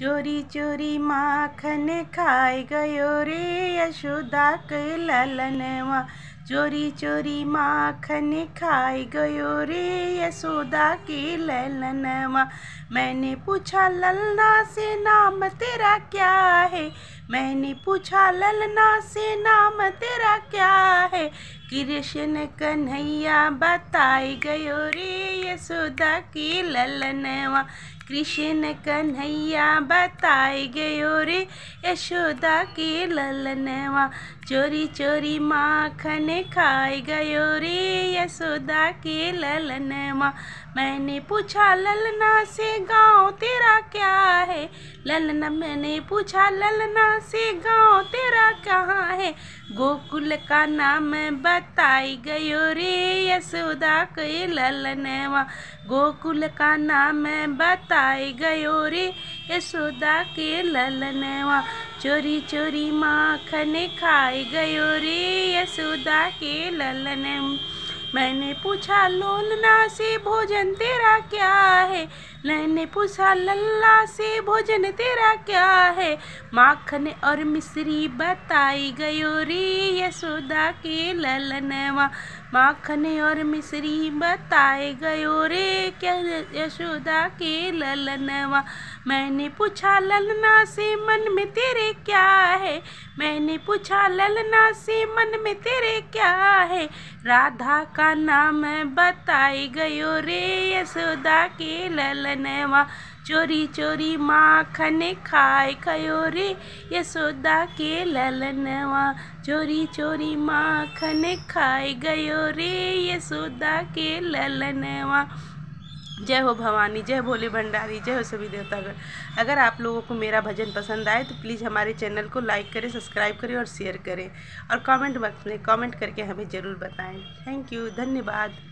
चोरी चोरी माखन खाए गयो रे यशोदा के ललनवा चोरी चोरी माखन खाए गयो रे यशोदा के ललनवा मैंने पूछा ललना से नाम तेरा क्या है मैंने पूछा ललना से नाम तेरा क्या है कृष्ण कन्हैया बताई गयो रे यशोदा की ललनवा कृष्ण कन्हैया बताई गयो रे यशोदा की ललनवा चोरी चोरी माखन खाई गयो रे यशोदा की ललनवा मैंने पूछा ललना से गाँव तेरा क्या है ललना मैंने पूछा ललना से गाँव तेरा कहाँ है गोकुल का नाम बताई गयो रे यशोदा के ललनवा गोकुल का नाम बताई गयो रे यशोदा के ललनवा चोरी चोरी माखन खाई गयो रे यशोदा के ललन मैंने पूछा लोलना से भोजन तेरा क्या है मैंने पूछा लल्ला से भोजन तेरा क्या है माखन और मिश्री बताई गयो रे यशोदा के ललनवा माखन और मिश्री बताए गयो रे क्या यशोदा के ललनवा मैंने पूछा ललना से मन में तेरे क्या है मैंने पूछा ललना से मन में तेरे क्या है राधा का नाम बताई गयो रे यशोदा के ललन नवा चोरी चोरी माखन खाए खयो रे यशोदा के नवा चोरी चोरी माखन खाए गयो रे यशोदा के नवा जय हो भवानी जय भोले भंडारी जय हो सभी देवतागण अगर आप लोगों को मेरा भजन पसंद आए तो प्लीज़ हमारे चैनल को लाइक करें सब्सक्राइब करें और शेयर करें और कमेंट बॉक्स में कमेंट करके हमें ज़रूर बताएं थैंक यू धन्यवाद